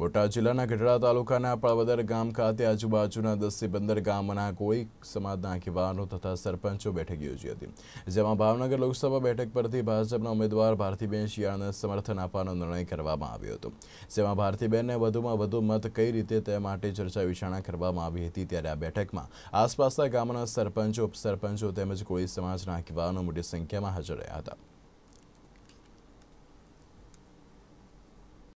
બોટાદ જિલ્લાના ગઢડા તાલુકાના પાળવદર ગામ ખાતે આજુબાજુના દસથી પંદર ગામના કોઈ સમાજના આગેવાનો તથા સરપંચો બેઠક યોજી હતી જેમાં ભાવનગર લોકસભા બેઠક પરથી ભાજપના ઉમેદવાર ભારતીબેન શિયાળને સમર્થન આપવાનો નિર્ણય કરવામાં આવ્યો હતો જેમાં ભારતીબેનને વધુમાં વધુ મત કઈ રીતે તે માટે ચર્ચા વિચારણા કરવામાં આવી હતી ત્યારે આ બેઠકમાં આસપાસના ગામના સરપંચો ઉપસરપંચો તેમજ કોળી સમાજના આગેવાનો મોટી સંખ્યામાં હાજર રહ્યા હતા